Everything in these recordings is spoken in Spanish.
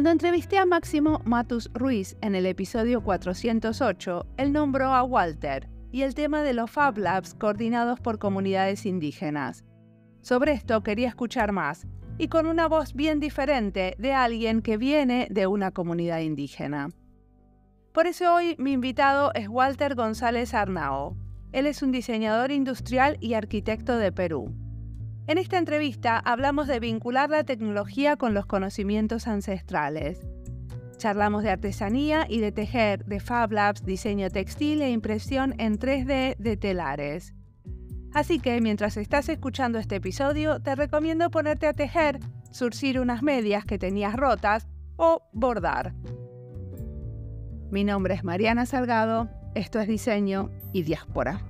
Cuando entrevisté a Máximo Matus Ruiz en el episodio 408, él nombró a Walter y el tema de los Fab Labs coordinados por comunidades indígenas. Sobre esto quería escuchar más, y con una voz bien diferente de alguien que viene de una comunidad indígena. Por eso hoy mi invitado es Walter González Arnao. Él es un diseñador industrial y arquitecto de Perú. En esta entrevista hablamos de vincular la tecnología con los conocimientos ancestrales. Charlamos de artesanía y de tejer, de Fab diseño textil e impresión en 3D de telares. Así que mientras estás escuchando este episodio, te recomiendo ponerte a tejer, surcir unas medias que tenías rotas o bordar. Mi nombre es Mariana Salgado, esto es Diseño y Diáspora.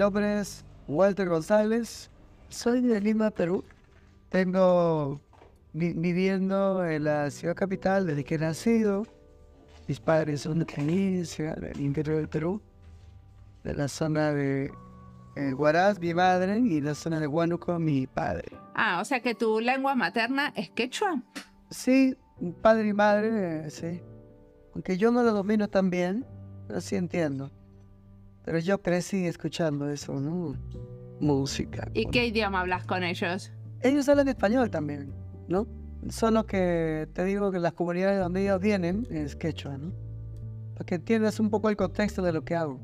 nombre es Walter González, soy de Lima, Perú. Tengo viviendo en la ciudad capital desde que he nacido. Mis padres son de provincia, del interior del Perú, de la zona de guaraz, eh, mi madre, y la zona de Huánuco, mi padre. Ah, o sea que tu lengua materna es quechua. Sí, padre y madre, eh, sí. Aunque yo no lo domino tan bien, pero sí entiendo. Pero yo crecí escuchando eso, ¿no? Música. ¿Y qué idioma hablas con ellos? Ellos hablan español también, ¿no? Solo que te digo que las comunidades donde ellos vienen es quechua, ¿no? Para que entiendas un poco el contexto de lo que hago.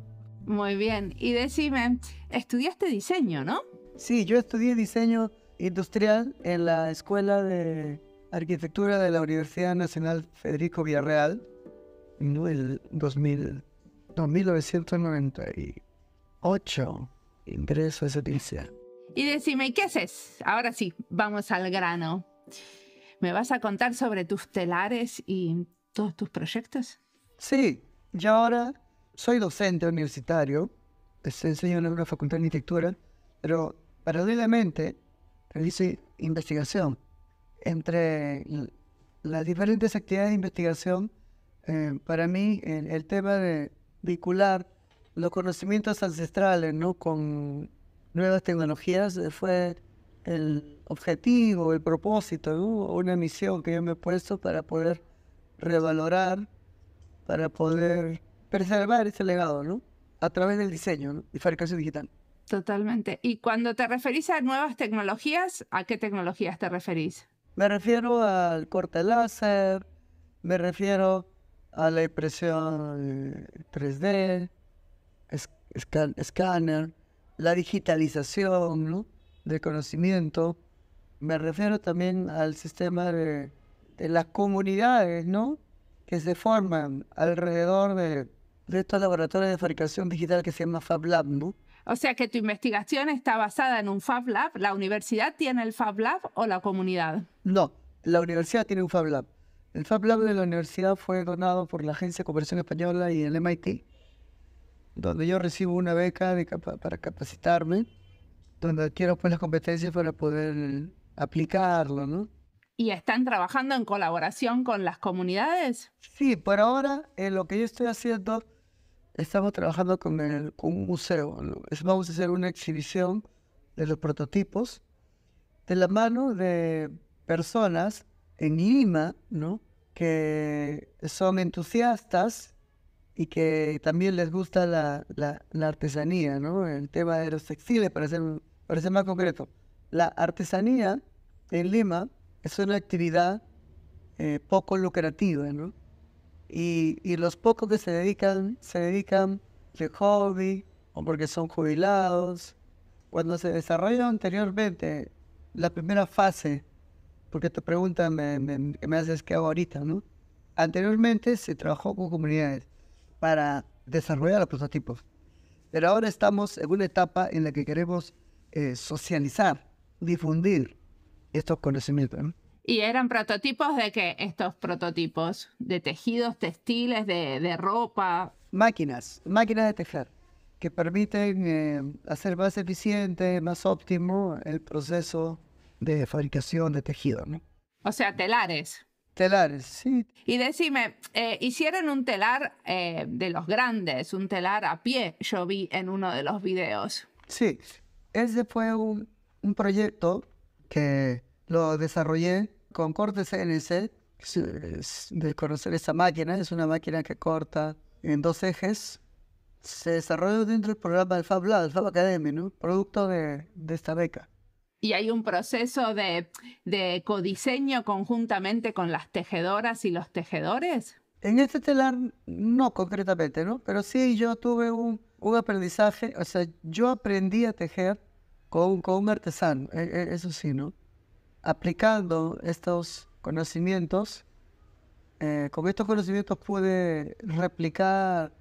Muy bien. Y decime, estudiaste diseño, ¿no? Sí, yo estudié diseño industrial en la Escuela de Arquitectura de la Universidad Nacional Federico Villarreal en el 2000. 2.998 1998 ingreso a esa tienda. Y decime, ¿qué haces? Ahora sí, vamos al grano. ¿Me vas a contar sobre tus telares y todos tus proyectos? Sí, yo ahora soy docente universitario, enseño en una facultad de arquitectura, pero paralelamente realizo investigación. Entre las diferentes actividades de investigación, eh, para mí el tema de vincular los conocimientos ancestrales ¿no? con nuevas tecnologías eh, fue el objetivo, el propósito, una misión que yo me he puesto para poder revalorar, para poder preservar ese legado, ¿no? A través del diseño y fabricación digital. Totalmente. Y cuando te referís a nuevas tecnologías, ¿a qué tecnologías te referís? Me refiero al corte láser, me refiero a la impresión 3D, escáner, la digitalización ¿no? del conocimiento. Me refiero también al sistema de, las comunidades ¿no? que se forman alrededor de, estos laboratorios de fabricación digital que se llama FabLab. ¿no? O sea que tu investigación está basada en un FabLab. ¿La universidad tiene el FabLab o la comunidad? No, la universidad tiene un FabLab. El Fab Lab de la universidad fue donado por la Agencia de Cooperación Española y el MIT, donde yo recibo una beca para capacitarme, donde adquiero pues las competencias para poder aplicarlo, ¿no? ¿Y están trabajando en colaboración con las comunidades? Sí, por ahora en lo que yo estoy haciendo, estamos trabajando con, un museo. Vamos a hacer una exhibición de los prototipos de la mano de personas en Lima, ¿no? que son entusiastas y que también les gusta la, la, artesanía, ¿no? El tema de los textiles, para ser, para ser más concreto. La artesanía en Lima es una actividad eh, poco lucrativa, ¿no? Y, y, los pocos que se dedican, se dedican de hobby o porque son jubilados. Cuando se desarrolló anteriormente la primera fase porque te pregunta me, me, me haces ¿qué hago ahorita, ¿no? Anteriormente se trabajó con comunidades para desarrollar los prototipos, pero ahora estamos en una etapa en la que queremos eh, socializar, difundir estos conocimientos. ¿Y eran prototipos de qué? Estos prototipos de tejidos textiles, de, de ropa. Máquinas, máquinas de tejer, que permiten eh, hacer más eficiente, más óptimo el proceso de fabricación de tejido, ¿no? O sea, telares. Telares, sí. Y decime, eh, hicieron un telar eh, de los grandes, un telar a pie, yo vi en uno de los videos. Sí, ese fue un, un proyecto que lo desarrollé con corte CNC. De conocer esa máquina, es una máquina que corta en dos ejes. Se desarrolló dentro del programa del Fab Lab, el Fab Academy, Producto de esta beca y hay un proceso de, codiseño conjuntamente con las tejedoras y los tejedores? En este telar no concretamente, ¿no? Pero sí yo tuve un, aprendizaje, o sea, yo aprendí a tejer con, con un artesano, e, e, eso sí, ¿no? Aplicando estos conocimientos, eh, con estos conocimientos pude replicar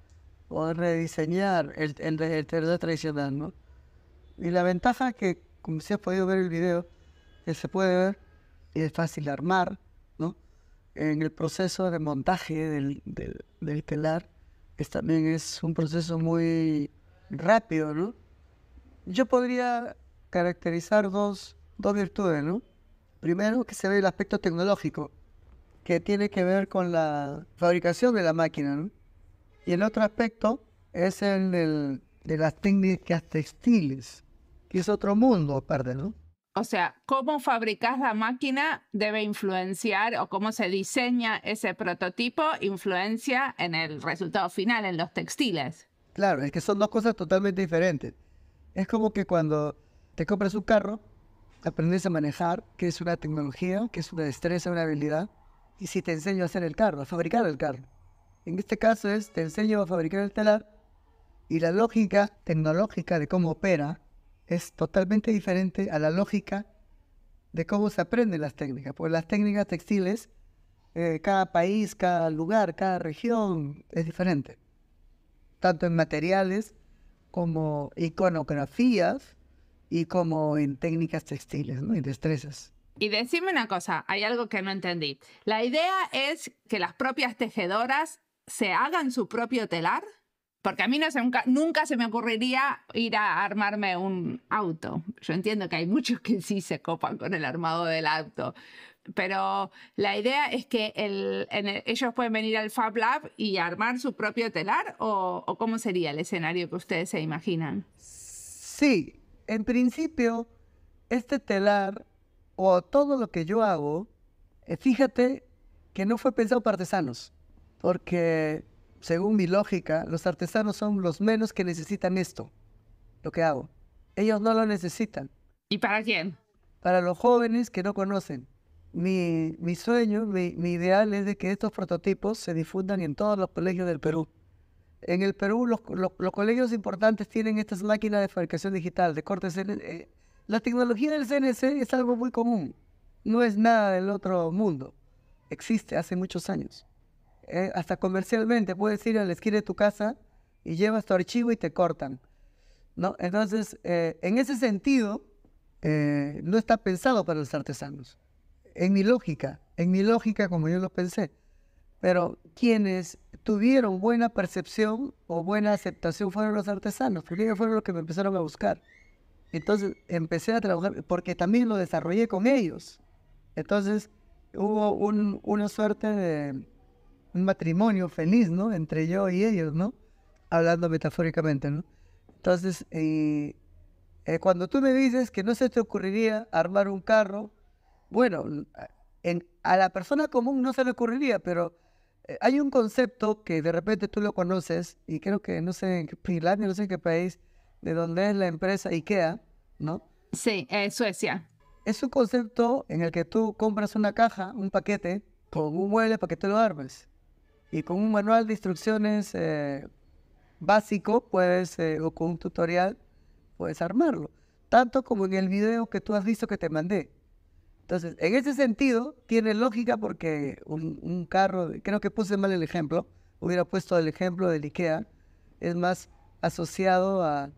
o rediseñar el, el telar tradicional, ¿no? Y la ventaja que como si has podido ver el video, que se puede ver y es fácil armar, ¿no? En el proceso de montaje del, del, telar, que también es un proceso muy rápido, ¿no? Yo podría caracterizar dos, dos virtudes, ¿no? Primero, que se ve el aspecto tecnológico, que tiene que ver con la fabricación de la máquina, ¿no? Y el otro aspecto es el de las técnicas textiles, que es otro mundo aparte, ¿no? O sea, cómo fabricas la máquina debe influenciar o cómo se diseña ese prototipo influencia en el resultado final, en los textiles. Claro, es que son dos cosas totalmente diferentes. Es como que cuando te compras un carro, aprendes a manejar, que es una tecnología, que es una destreza, una habilidad, y si te enseño a hacer el carro, a fabricar el carro. En este caso es, te enseño a fabricar el telar y la lógica tecnológica de cómo opera es totalmente diferente a la lógica de cómo se aprenden las técnicas. Porque las técnicas textiles, eh, cada país, cada lugar, cada región es diferente. Tanto en materiales como iconografías y como en técnicas textiles y destrezas. Y decime una cosa, hay algo que no entendí. ¿La idea es que las propias tejedoras se hagan su propio telar? Porque a mí nunca, se me ocurriría ir a armarme un auto. Yo entiendo que hay muchos que sí se copan con el armado del auto. Pero la idea es que ellos pueden venir al Fab Lab y armar su propio telar o, o cómo sería el escenario que ustedes se imaginan. Sí, en principio, este telar o todo lo que yo hago, eh, fíjate que no fue pensado para artesanos, porque según mi lógica, los artesanos son los menos que necesitan esto, lo que hago. Ellos no lo necesitan. ¿Y para quién? Para los jóvenes que no conocen. Mi, sueño, mi, ideal es de que estos prototipos se difundan en todos los colegios del Perú. En el Perú los, los colegios importantes tienen estas máquinas de fabricación digital, de corte CNC. Eh, la tecnología del CNC es algo muy común, no es nada del otro mundo. Existe hace muchos años. Eh, hasta comercialmente, puedes ir a la esquina de tu casa y llevas tu archivo y te cortan. ¿no? Entonces, eh, en ese sentido, eh, no está pensado para los artesanos. En mi lógica, en mi lógica como yo lo pensé. Pero quienes tuvieron buena percepción o buena aceptación fueron los artesanos, porque ellos fueron los que me empezaron a buscar. Entonces empecé a trabajar, porque también lo desarrollé con ellos. Entonces hubo una suerte de, un matrimonio feliz, ¿no? Entre yo y ellos, ¿no? Hablando metafóricamente, ¿no? Entonces, eh, eh cuando tú me dices que no se te ocurriría armar un carro, bueno, a la persona común no se le ocurriría, pero eh, hay un concepto que de repente tú lo conoces, y creo que no sé en Finlandia, no sé qué país, de dónde es la empresa IKEA, ¿no? Sí, eh, Suecia. Es un concepto en el que tú compras una caja, un paquete, con un mueble para que tú lo armes. Y con un manual de instrucciones eh, básico, puedes, eh, o con un tutorial, puedes armarlo. Tanto como en el video que tú has visto que te mandé. Entonces, en ese sentido, tiene lógica porque un, carro, creo que puse mal el ejemplo, hubiera puesto el ejemplo del IKEA, es más asociado a,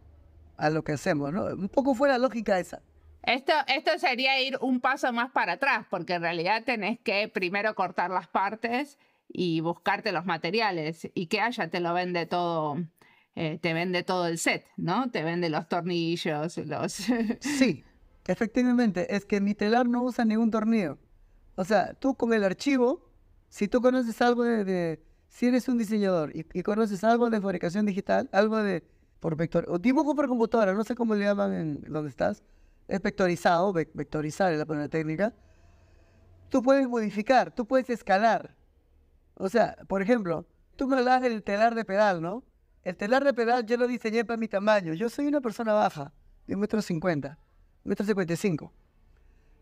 lo que hacemos, ¿no? Un poco fue la lógica esa. Esto, esto sería ir un paso más para atrás, porque en realidad tenés que primero cortar las partes y buscarte los materiales. Y que haya te lo vende todo, eh, te vende todo el set, ¿no? Te vende los tornillos, los... sí, efectivamente, es que mi telar no usa ningún tornillo. O sea, tú con el archivo, si tú conoces algo de... si eres un diseñador y, conoces algo de fabricación digital, algo de... Por vector, o dibujo por computadora, no sé cómo le llaman en donde estás, es vectorizado, vectorizar es la palabra técnica, tú puedes modificar, tú puedes escalar, o sea, por ejemplo, tú me das del telar de pedal, ¿no? El telar de pedal yo lo diseñé para mi tamaño. Yo soy una persona baja, de 1,50 m, 1,55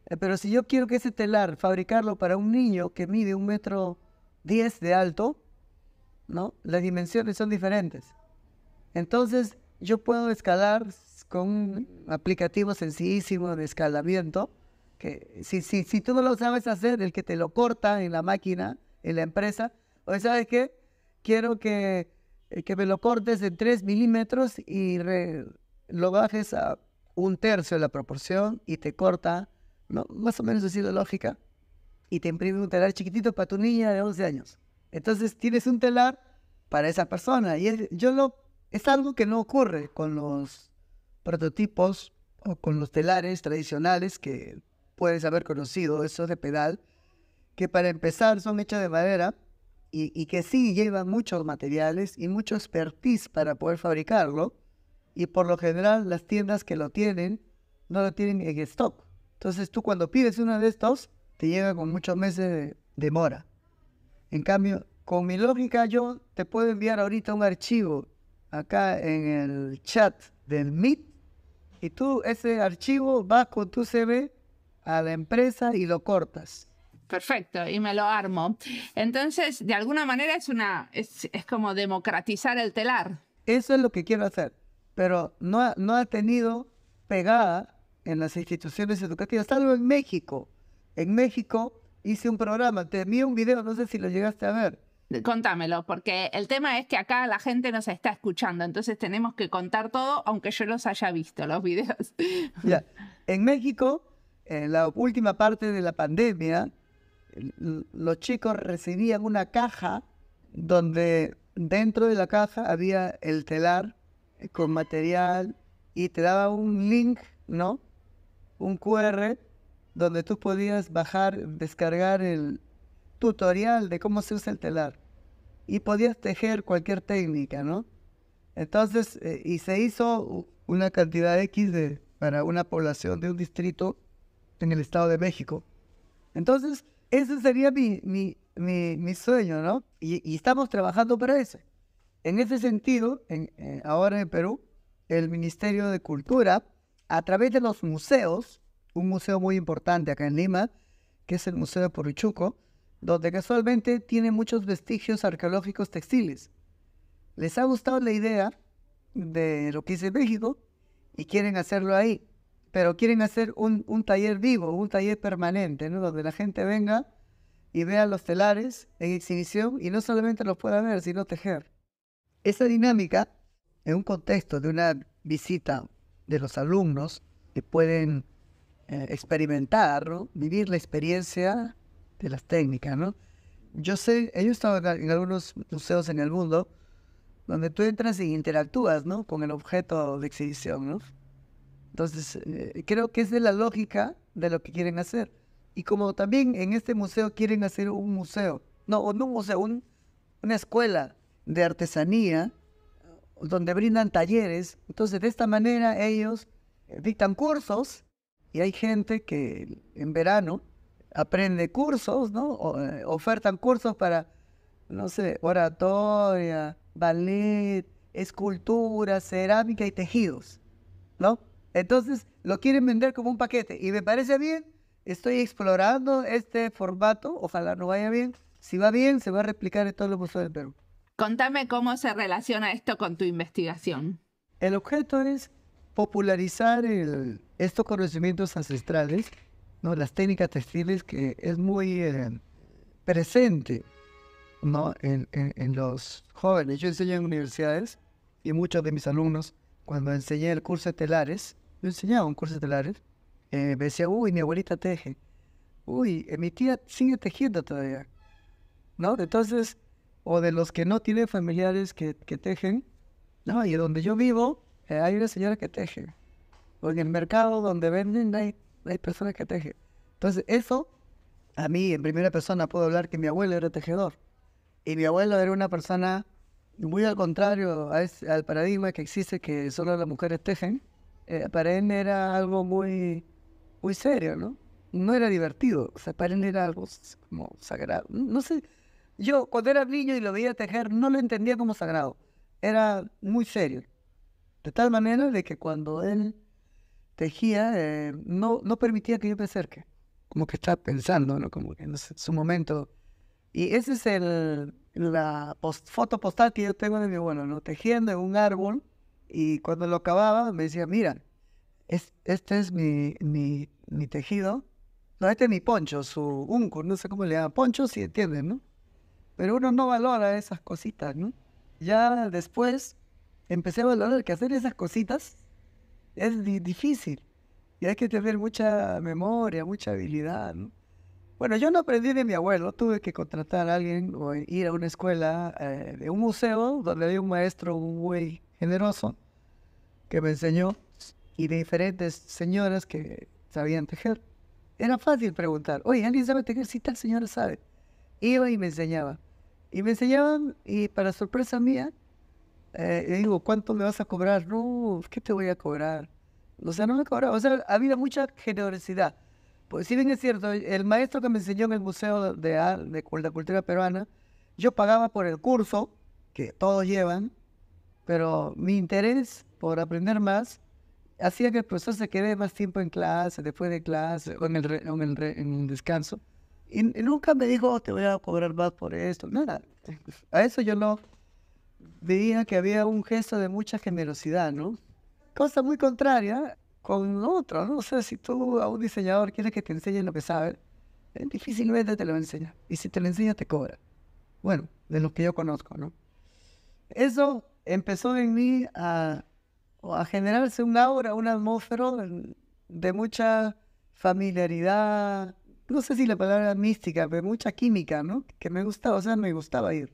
m. Pero si yo quiero que ese telar, fabricarlo para un niño que mide un metro de alto, ¿no? Las dimensiones son diferentes. Entonces, yo puedo escalar con un aplicativo sencillísimo de escalamiento, que si, si, si tú no lo sabes hacer, el que te lo corta en la máquina, en la empresa, oye, ¿sabes qué? Quiero eh, que, me lo cortes en 3 milímetros y lo bajes a un tercio de la proporción y te corta, más o menos así la lógica, y te imprime un telar chiquitito para tu niña de 11 años. Entonces tienes un telar para esa persona. Y yo lo, es algo que no ocurre con los prototipos o con los telares tradicionales que puedes haber conocido, esos de pedal, que para empezar son hechas de madera y, que sí llevan muchos materiales y mucho expertise para poder fabricarlo. Y por lo general las tiendas que lo tienen no lo tienen en stock. Entonces tú cuando pides uno de estos, te llega con muchos meses de demora. En cambio, con mi lógica yo te puedo enviar ahorita un archivo acá en el chat del Meet y tú ese archivo vas con tu CV a la empresa y lo cortas perfecto, y me lo armo. Entonces, de alguna manera es, una, es, como democratizar el telar. Eso es lo que quiero hacer, pero no, no ha tenido pegada en las instituciones educativas, salvo en México. En México hice un programa, te envié un video, no sé si lo llegaste a ver. Contámelo, porque el tema es que acá la gente nos está escuchando, entonces tenemos que contar todo, aunque yo los haya visto, los videos. En México, en la última parte de la pandemia, los chicos recibían una caja donde dentro de la caja había el telar con material y te daba un link, ¿no? Un QR donde tú podías bajar, descargar el tutorial de cómo se usa el telar y podías tejer cualquier técnica, ¿no? Entonces, eh, y se hizo una cantidad X de, para una población de un distrito en el Estado de México. Entonces, ese sería mi, sueño, ¿no? Y, estamos trabajando para eso. En ese sentido, ahora en Perú, el Ministerio de Cultura, a través de los museos, un museo muy importante acá en Lima, que es el Museo de Poruchuco, donde casualmente tiene muchos vestigios arqueológicos textiles. Les ha gustado la idea de lo que hice México y quieren hacerlo ahí pero quieren hacer un, taller vivo, un taller permanente, ¿no? donde la gente venga y vea los telares en exhibición y no solamente los pueda ver, sino tejer. Esa dinámica, en un contexto de una visita de los alumnos que pueden eh, experimentar, vivir la experiencia de las técnicas, ¿no? Yo sé, ellos he estado en algunos museos en el mundo donde tú entras y interactúas, ¿no? Con el objeto de exhibición, ¿no? Entonces, eh, creo que es de la lógica de lo que quieren hacer. Y como también en este museo quieren hacer un museo, no, no un museo, un, una escuela de artesanía donde brindan talleres. Entonces, de esta manera ellos eh, dictan cursos y hay gente que en verano aprende cursos, ¿no? O, eh, ofertan cursos para, no sé, oratoria, ballet, escultura, cerámica y tejidos, ¿no? Entonces lo quieren vender como un paquete y me parece bien. Estoy explorando este formato, ojalá no vaya bien. Si va bien, se va a replicar en todos los museos del Perú. Contame cómo se relaciona esto con tu investigación. El objeto es popularizar estos conocimientos ancestrales, ¿no? las técnicas textiles que es muy eh, presente ¿no? En, los jóvenes. Yo enseño en universidades y muchos de mis alumnos, cuando enseñé el curso de telares, yo enseñaba un curso estelar, eh, me decía, uy, mi abuelita teje, uy, eh, mi tía sigue tejiendo todavía, ¿no? Entonces, o de los que no tienen familiares que, que tejen, ¿no? Y donde yo vivo, eh, hay una señora que teje, o en el mercado donde venden hay, hay personas que tejen. Entonces, eso, a mí en primera persona puedo hablar que mi abuelo era tejedor, y mi abuelo era una persona muy al contrario a al paradigma que existe que solo las mujeres tejen, eh, para él era algo muy, muy serio, ¿no? No era divertido, o sea, para él era algo como sagrado. No sé, yo cuando era niño y lo veía tejer no lo entendía como sagrado, era muy serio. De tal manera de que cuando él tejía, eh, no, no permitía que yo me acerque. Como que estaba pensando, ¿no? Como que en su momento. Y esa es el, la foto postal que yo tengo de mi bueno, ¿no? Tejiendo en un árbol y cuando lo acababa, me decía, mira, este es mi, mi, tejido. No, este es mi poncho, su unco, no sé cómo le llaman. Poncho, si entienden, ¿no? Pero uno no valora esas cositas, ¿no? Ya después empecé a valorar que hacer esas cositas es difícil. Y hay que tener mucha memoria, mucha habilidad, ¿no? Bueno, yo no aprendí de mi abuelo, tuve que contratar a alguien o ir a una escuela, eh, de un museo, donde había un maestro, un güey, generoso que me enseñó y de diferentes señoras que sabían tejer. Era fácil preguntar, oye, ¿alguien sabe tejer? si tal señora sabe. Iba y me enseñaba. Y me enseñaban, y para sorpresa mía, eh, le digo, ¿cuánto me vas a cobrar? No, ¿qué te voy a cobrar? O sea, no me cobraba. O sea, había mucha generosidad. Pues si bien es cierto, el maestro que me enseñó en el Museo de, de Cultura Peruana, yo pagaba por el curso, que todos llevan, pero mi interés por aprender más hacía que el profesor se quede más tiempo en clase, después de clase, o en el, en, el en un descanso. Y, nunca me dijo, oh, te voy a cobrar más por esto, nada. A eso yo no veía que había un gesto de mucha generosidad, ¿no? Cosa muy contraria con otro, ¿no? O sea, si tú a un diseñador quieres que te enseñe lo que sabe, difícilmente te lo enseña. Y si te lo enseña, te cobra. Bueno, de lo que yo conozco, ¿no? Eso empezó en mí a, generarse un aura, una atmósfero de mucha familiaridad, no sé si la palabra mística, pero mucha química, ¿no? Que me gustaba, o sea, me gustaba ir.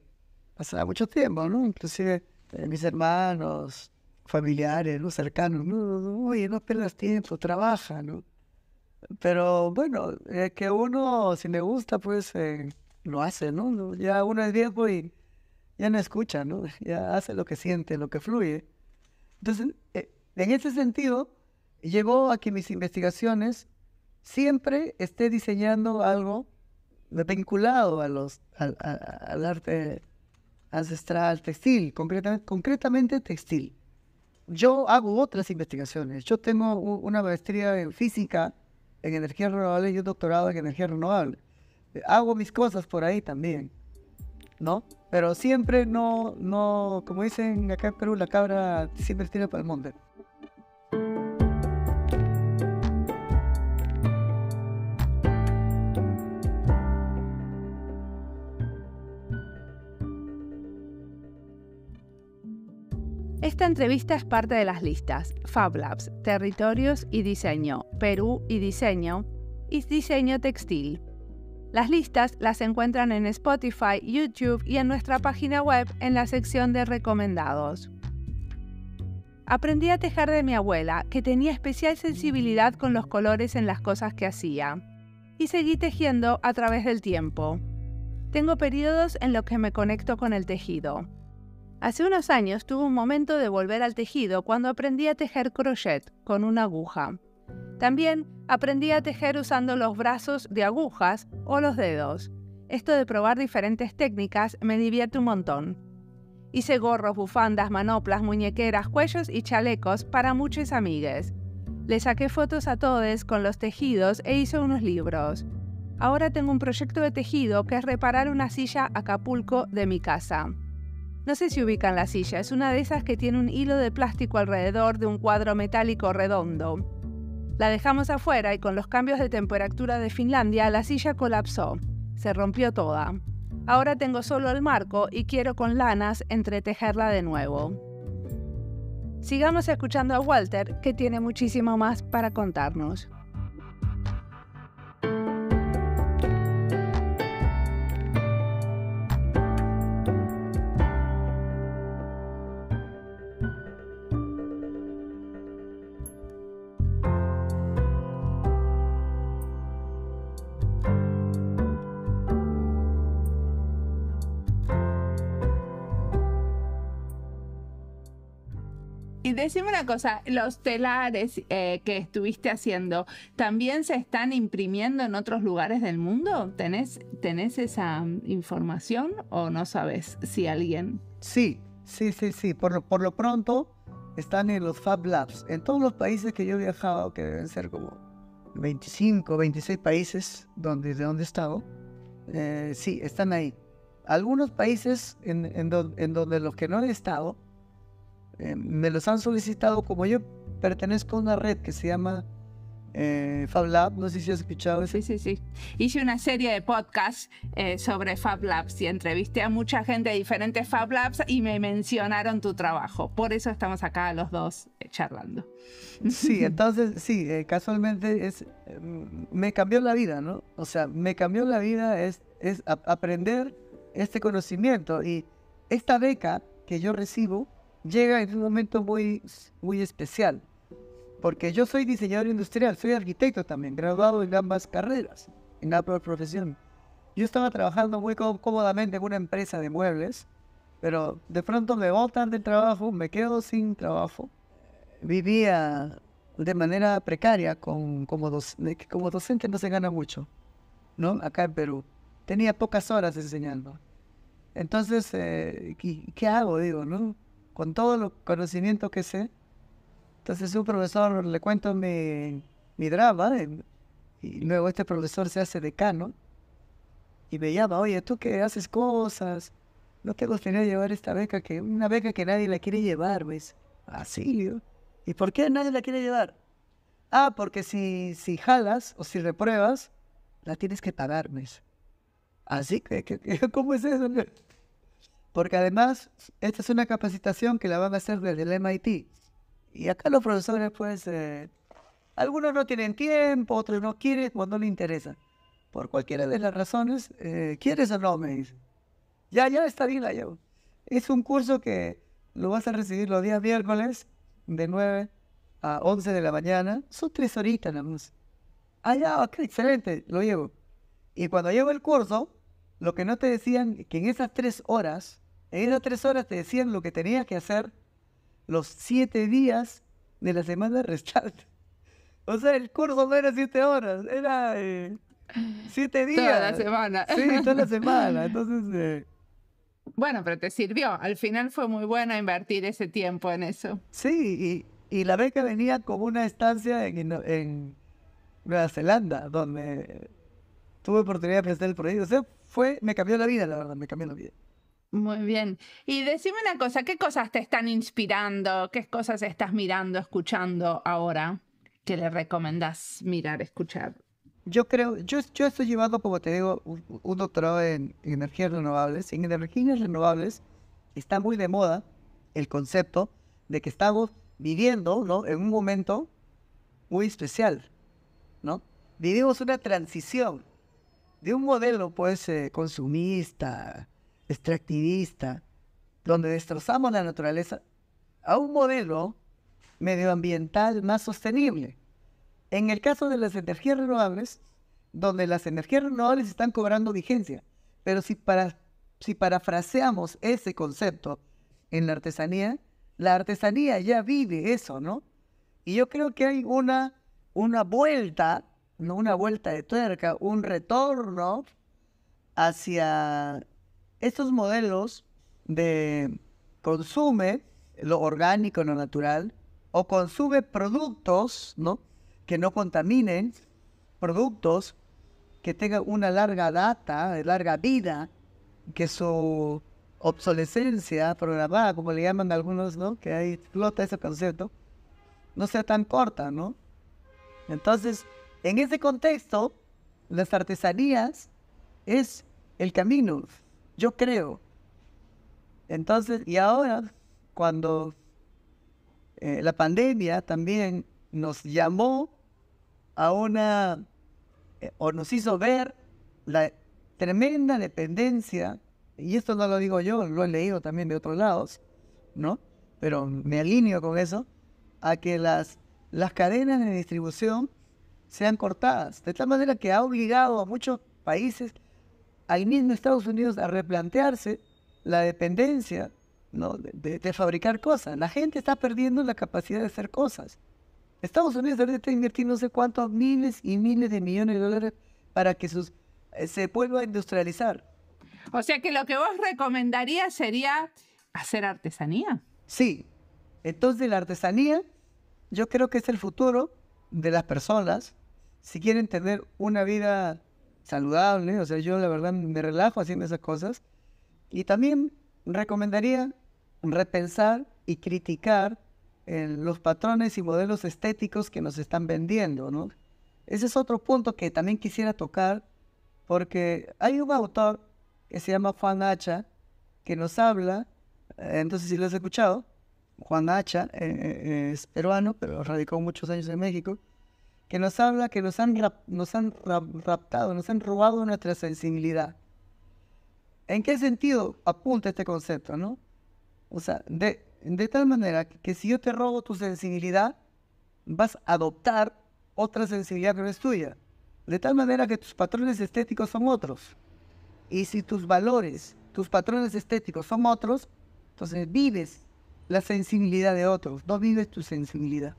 Pasaba mucho tiempo, ¿no? Inclusive eh, mis hermanos, familiares, ¿no? Cercanos, ¿no? Oye, no pierdas tiempo, trabaja, ¿no? Pero bueno, es eh, que uno, si le gusta, pues eh, lo hace, ¿no? Ya uno es viejo y ya no escucha, ¿no? Ya hace lo que siente, lo que fluye. Entonces, eh, en ese sentido, llegó a que mis investigaciones siempre esté diseñando algo vinculado a los, al, arte ancestral, textil, concretamente, concretamente textil. Yo hago otras investigaciones. Yo tengo una maestría en física, en Energía Renovable, y un doctorado en energía renovable. Hago mis cosas por ahí también. ¿no? Pero siempre no, no, como dicen acá en Perú, la cabra siempre tiene para el monte. Esta entrevista es parte de las listas Fab Labs, Territorios y Diseño, Perú y Diseño y Diseño Textil. Las listas las encuentran en Spotify, YouTube y en nuestra página web en la sección de recomendados. Aprendí a tejer de mi abuela, que tenía especial sensibilidad con los colores en las cosas que hacía. Y seguí tejiendo a través del tiempo. Tengo periodos en los que me conecto con el tejido. Hace unos años tuve un momento de volver al tejido cuando aprendí a tejer crochet con una aguja. También aprendí a tejer usando los brazos de agujas o los dedos. Esto de probar diferentes técnicas me divierte un montón. Hice gorros, bufandas, manoplas, muñequeras, cuellos y chalecos para muchas amigas. Le saqué fotos a todos con los tejidos e hice unos libros. Ahora tengo un proyecto de tejido que es reparar una silla Acapulco de mi casa. No sé si ubican la silla, es una de esas que tiene un hilo de plástico alrededor de un cuadro metálico redondo. La dejamos afuera y con los cambios de temperatura de Finlandia la silla colapsó. Se rompió toda. Ahora tengo solo el marco y quiero con lanas entretejerla de nuevo. Sigamos escuchando a Walter, que tiene muchísimo más para contarnos. decime una cosa, los telares eh, que estuviste haciendo, ¿también se están imprimiendo en otros lugares del mundo? ¿Tenés, tenés esa mm, información o no sabes si alguien... Sí, sí, sí, sí. Por lo, por lo pronto están en los Fab Labs. En todos los países que yo he viajado, que deben ser como 25, 26 países donde, de donde he estado, eh, sí, están ahí. Algunos países en, donde los que no he estado, eh, me los han solicitado como yo pertenezco a una red que se llama eh, Fab Lab, no sé si has escuchado Sí, sí, sí. Hice una serie de podcasts eh, sobre Fab Labs y entrevisté a mucha gente de diferentes Fab Labs y me mencionaron tu trabajo. Por eso estamos acá los dos eh, charlando. Sí, entonces, sí, casualmente es, me cambió la vida, ¿no? O sea, me cambió la vida es, es aprender este conocimiento y esta beca que yo recibo llega en un momento muy, muy especial, porque yo soy diseñador industrial, soy arquitecto también, graduado en ambas carreras, en la profesión. Yo estaba trabajando muy cómodamente en una empresa de muebles, pero de pronto me botan del trabajo, me quedo sin trabajo. Vivía de manera precaria, con, como, como docente no se gana mucho, ¿no? Acá en Perú. Tenía pocas horas enseñando. Entonces, eh, ¿qué, hago? Digo, ¿no? con todo los conocimiento que sé. Entonces un profesor le cuento mi, drama eh, y luego este profesor se hace decano y me llama, oye, tú que haces cosas, no te gustaría llevar esta beca, que una beca que nadie la quiere llevar, ¿ves? Así, ah, ¿Y por qué nadie la quiere llevar? Ah, porque si, si jalas o si repruebas, la tienes que pagar, ¿ves? Así que, que ¿cómo es eso? Porque además, esta es una capacitación que la van a hacer desde el MIT. Y acá los profesores, pues, eh, algunos no tienen tiempo, otros no quieren, pues no les interesa. Por cualquiera de las razones, eh, ¿quieres o no? Me dice. Ya, ya está bien, la llevo. Es un curso que lo vas a recibir los días miércoles de 9 a 11 de la mañana. Son tres horitas nada más. Ah, ya, ok, excelente, lo llevo. Y cuando llevo el curso, lo que no te decían que en esas tres horas en esas tres horas te decían lo que tenías que hacer los siete días de la semana de restante. O sea, el curso no era siete horas, era eh, siete días. Toda la semana. Sí, toda la semana. Entonces. Eh, bueno, pero te sirvió. Al final fue muy bueno invertir ese tiempo en eso. Sí, y, la beca venía como una estancia en, Nueva Zelanda, donde tuve oportunidad de presentar el proyecto. O sea, fue, me cambió la vida, la verdad, me cambió la vida. Muy bien. Y decime una cosa, ¿qué cosas te están inspirando? ¿Qué cosas estás mirando, escuchando ahora que le recomendás mirar, escuchar? Yo creo, yo, estoy llevando, como te digo, un, doctorado en, energías renovables. En energías renovables está muy de moda el concepto de que estamos viviendo ¿no? en un momento muy especial. ¿no? Vivimos una transición de un modelo pues eh, consumista, extractivista, donde destrozamos la naturaleza, a un modelo medioambiental más sostenible. En el caso de las energías renovables, donde las energías renovables están cobrando vigencia, pero si, para, si parafraseamos ese concepto en la artesanía, la artesanía ya vive eso, ¿no? Y yo creo que hay una, una vuelta, ¿no? una vuelta de tuerca, un retorno hacia estos modelos de consume lo orgánico, lo natural, o consume productos ¿no? que no contaminen, productos que tengan una larga data, larga vida, que su obsolescencia programada, como le llaman algunos, ¿no? que ahí explota ese concepto, no sea tan corta, ¿no? Entonces, en ese contexto, las artesanías es el camino, yo creo. Entonces, y ahora, cuando eh, la pandemia también nos llamó a una, eh, o nos hizo ver la tremenda dependencia, y esto no lo digo yo, lo he leído también de otros lados, ¿no? Pero me alineo con eso, a que las, las cadenas de distribución sean cortadas, de tal manera que ha obligado a muchos países al mismo Estados Unidos a replantearse la dependencia ¿no? de, fabricar cosas. La gente está perdiendo la capacidad de hacer cosas. Estados Unidos debe está invirtiendo no sé cuántos miles y miles de millones de dólares para que sus, eh, se vuelva a industrializar. O sea que lo que vos recomendarías sería hacer artesanía. Sí. Entonces la artesanía yo creo que es el futuro de las personas si quieren tener una vida saludable, o sea, yo la verdad me relajo haciendo esas cosas. Y también recomendaría repensar y criticar eh, los patrones y modelos estéticos que nos están vendiendo, ¿no? Ese es otro punto que también quisiera tocar, porque hay un autor que se llama Juan Hacha, que nos habla, entonces eh, si lo has escuchado, Juan Hacha eh, es peruano, pero radicó muchos años en México, que nos habla que nos han, nos han raptado, nos han robado nuestra sensibilidad. ¿En qué sentido apunta este concepto, no? O sea, de, tal manera que, que si yo te robo tu sensibilidad, vas a adoptar otra sensibilidad que no es tuya. De tal manera que tus patrones estéticos son otros. Y si tus valores, tus patrones estéticos son otros, entonces vives la sensibilidad de otros, no vives tu sensibilidad.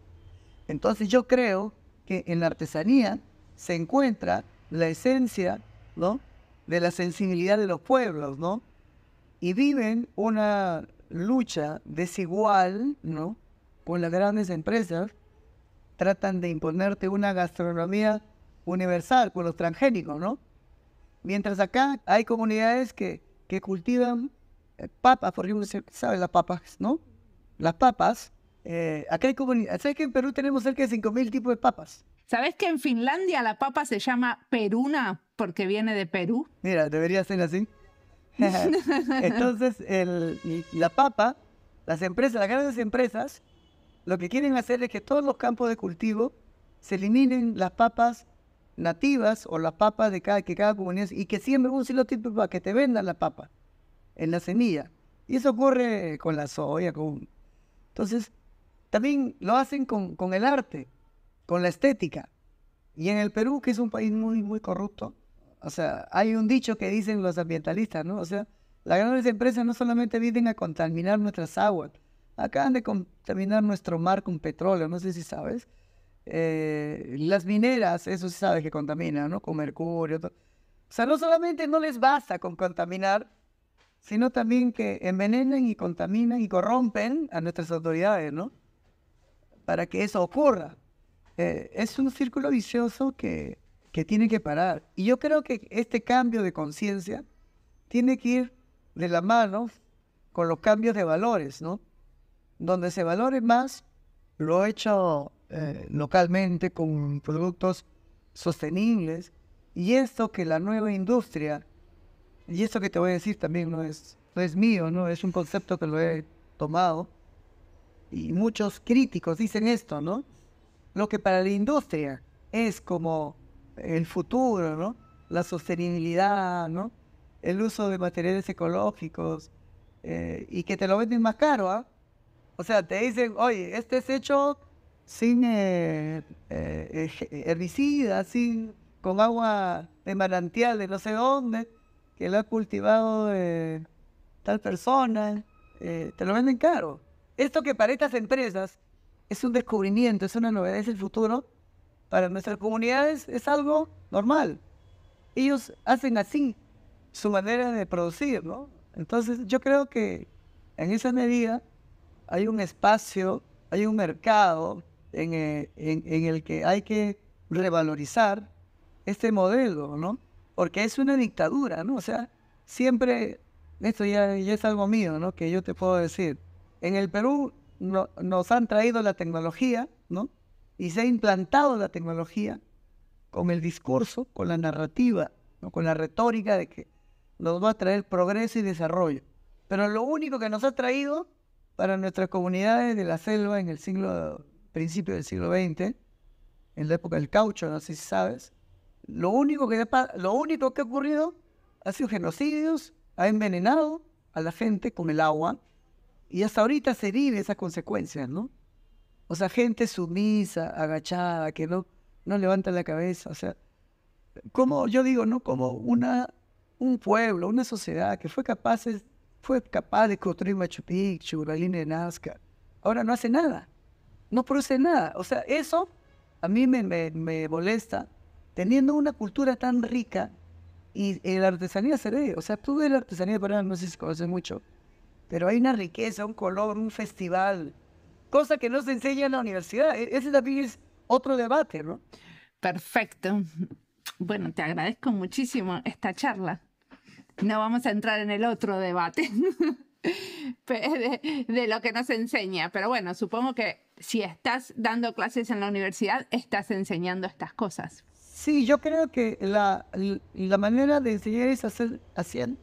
Entonces yo creo que en la artesanía se encuentra la esencia, ¿no? De la sensibilidad de los pueblos, ¿no? Y viven una lucha desigual, ¿no? Con las grandes empresas, tratan de imponerte una gastronomía universal con los transgénicos, ¿no? Mientras acá hay comunidades que, cultivan eh, papas, por ejemplo, ¿sabe las papas, no? Las papas eh, acá ¿Sabes que en Perú tenemos cerca de 5.000 tipos de papas? ¿Sabes que en Finlandia la papa se llama peruna porque viene de Perú? Mira, debería ser así. Entonces, la papa, las empresas, las grandes empresas, lo que quieren hacer es que todos los campos de cultivo se eliminen las papas nativas o las papas de cada, que cada comunidad y que siempre un solo tipo para que te vendan la papa en la semilla. Y eso ocurre con la soya, común. Entonces, también lo hacen con, el arte, con la estética. Y en el Perú, que es un país muy, muy corrupto, o sea, hay un dicho que dicen los ambientalistas, ¿no? O sea, las grandes empresas no solamente vienen a contaminar nuestras aguas, acaban de contaminar nuestro mar con petróleo, no sé si sabes. Eh, las mineras, eso sí sabes que contaminan, ¿no? Con mercurio. O sea, no solamente no les basta con contaminar, sino también que envenenan y contaminan y corrompen a nuestras autoridades, ¿no? para que eso ocurra. Eh, es un círculo vicioso que, tiene que parar. Y yo creo que este cambio de conciencia tiene que ir de la mano con los cambios de valores, ¿no? Donde se valore más lo hecho eh, localmente con productos sostenibles y esto que la nueva industria, y esto que te voy a decir también no es, es mío, ¿no? Es un concepto que lo he tomado y muchos críticos dicen esto, ¿no? Lo que para la industria es como el futuro, ¿no? La sostenibilidad, ¿no? El uso de materiales ecológicos eh, y que te lo venden más caro, ¿ah? O sea, te dicen, oye, este es hecho sin eh, eh, eh herbicidas, sin, con agua de manantial de no sé dónde, que lo ha cultivado tal persona, te lo venden caro. Esto que para estas empresas es un descubrimiento, es una novedad, es el futuro, para nuestras comunidades es algo normal. Ellos hacen así su manera de producir, ¿no? Entonces yo creo que en esa medida hay un espacio, hay un mercado en, eh, el que hay que revalorizar este modelo, ¿no? Porque es una dictadura, ¿no? O sea, siempre, esto ya, ya es algo mío, ¿no? Que yo te puedo decir, en el Perú nos han traído la tecnología, ¿no? Y se ha implantado la tecnología con el discurso, con la narrativa, con la retórica de que nos va a traer progreso y desarrollo. Pero lo único que nos ha traído para nuestras comunidades de la selva en el siglo, principio del siglo XX, en la época del caucho, no sé si sabes, lo único que, lo único que ha ocurrido ha sido genocidios, ha envenenado a la gente con el agua, y hasta ahorita se vive esas consecuencias, ¿no? O sea, gente sumisa, agachada, que no, no levanta la cabeza. O sea, como yo digo, ¿no? Como una, un pueblo, una sociedad que fue capaz, fue capaz de construir Machu Picchu, la línea de Nazca, ahora no hace nada. No produce nada. O sea, eso a mí me, molesta, teniendo una cultura tan rica y, la artesanía se ve. O sea, tú ves la artesanía de no sé si conoce mucho pero hay una riqueza, un color, un festival, cosa que no se enseña en la universidad. E-, ese también es otro debate, ¿no? Perfecto. Bueno, te agradezco muchísimo esta charla. No vamos a entrar en el otro debate de, lo que nos enseña, pero bueno, supongo que si estás dando clases en la universidad, estás enseñando estas cosas. Sí, yo creo que la, manera de enseñar es hacer,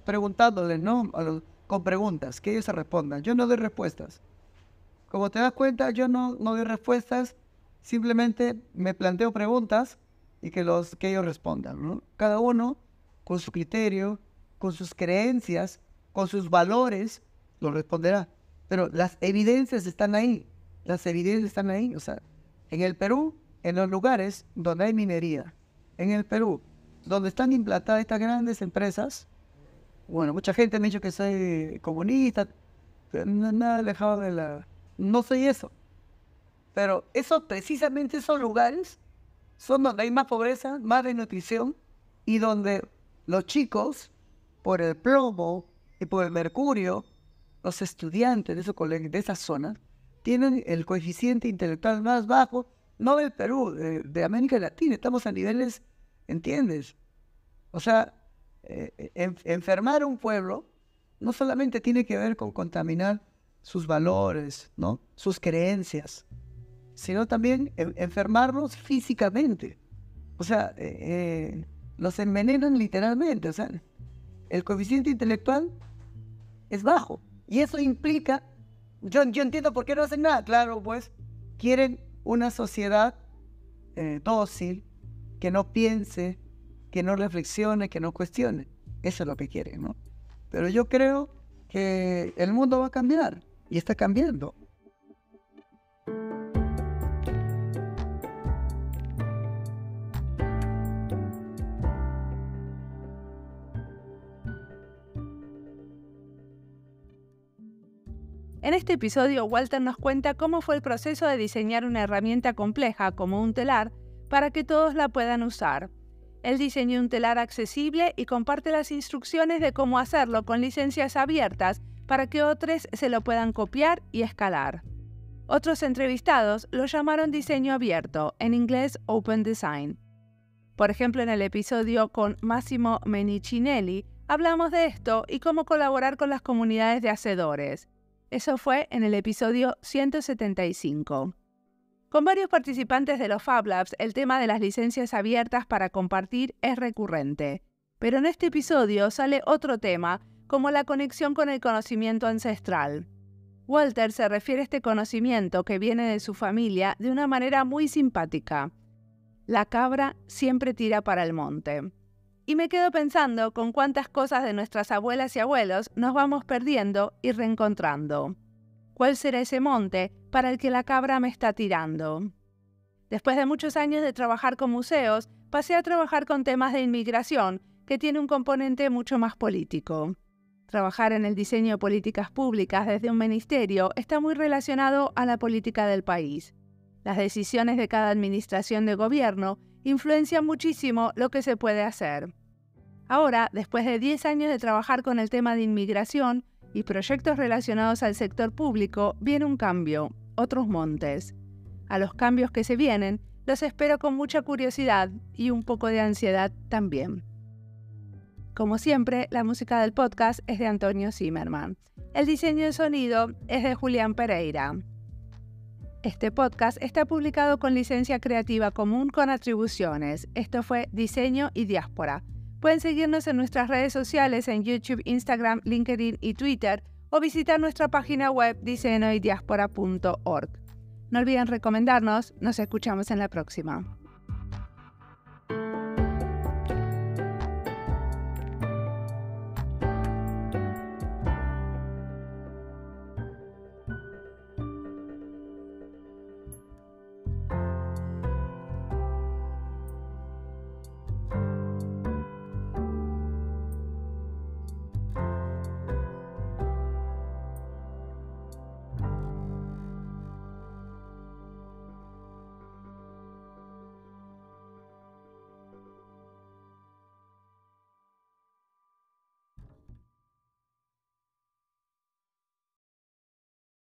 preguntándoles, ¿no? A con preguntas, que ellos se respondan. Yo no doy respuestas. Como te das cuenta, yo no, no doy respuestas, simplemente me planteo preguntas y que, los, que ellos respondan. Cada uno con su criterio, con sus creencias, con sus valores, lo responderá. Pero las evidencias están ahí. Las evidencias están ahí. O sea, en el Perú, en los lugares donde hay minería, en el Perú, donde están implantadas estas grandes empresas, bueno, mucha gente me ha dicho que soy comunista, nada alejado de la... No soy eso. Pero esos, precisamente esos lugares son donde hay más pobreza, más desnutrición y donde los chicos, por el plomo y por el mercurio, los estudiantes de, esos colegios, de esas zonas, tienen el coeficiente intelectual más bajo, no del Perú, de, de América Latina, estamos a niveles, ¿entiendes? O sea, eh, eh, enfermar a un pueblo no solamente tiene que ver con contaminar sus valores, ¿no? sus creencias, sino también enfermarlos físicamente. O sea, eh, los envenenan literalmente. O sea, el coeficiente intelectual es bajo. Y eso implica, yo, entiendo por qué no hacen nada. Claro, pues quieren una sociedad dócil, que no piense, que no reflexione, que no cuestione. Eso es lo que quiere, ¿no? Pero yo creo que el mundo va a cambiar y está cambiando. En este episodio, Walter nos cuenta cómo fue el proceso de diseñar una herramienta compleja como un telar para que todos la puedan usar. Él diseñó un telar accesible y comparte las instrucciones de cómo hacerlo con licencias abiertas para que otros se lo puedan copiar y escalar. Otros entrevistados lo llamaron diseño abierto, en inglés Open Design. Por ejemplo, en el episodio con Massimo Menicinelli hablamos de esto y cómo colaborar con las comunidades de hacedores. Eso fue en el episodio 175. Con varios participantes de los Fab Labs, el tema de las licencias abiertas para compartir es recurrente. Pero en este episodio sale otro tema, como la conexión con el conocimiento ancestral. Walter se refiere a este conocimiento que viene de su familia de una manera muy simpática. La cabra siempre tira para el monte. Y me quedo pensando con cuántas cosas de nuestras abuelas y abuelos nos vamos perdiendo y reencontrando cuál será ese monte para el que la cabra me está tirando. Después de muchos años de trabajar con museos, pasé a trabajar con temas de inmigración, que tiene un componente mucho más político. Trabajar en el diseño de políticas públicas desde un ministerio está muy relacionado a la política del país. Las decisiones de cada administración de gobierno influencian muchísimo lo que se puede hacer. Ahora, después de 10 años de trabajar con el tema de inmigración, y proyectos relacionados al sector público viene un cambio, otros montes. A los cambios que se vienen, los espero con mucha curiosidad y un poco de ansiedad también. Como siempre, la música del podcast es de Antonio Zimmerman. El diseño de sonido es de Julián Pereira. Este podcast está publicado con licencia creativa común con atribuciones. Esto fue Diseño y Diáspora. Pueden seguirnos en nuestras redes sociales en YouTube, Instagram, LinkedIn y Twitter o visitar nuestra página web diseñoidiaspora.org. No olviden recomendarnos, nos escuchamos en la próxima.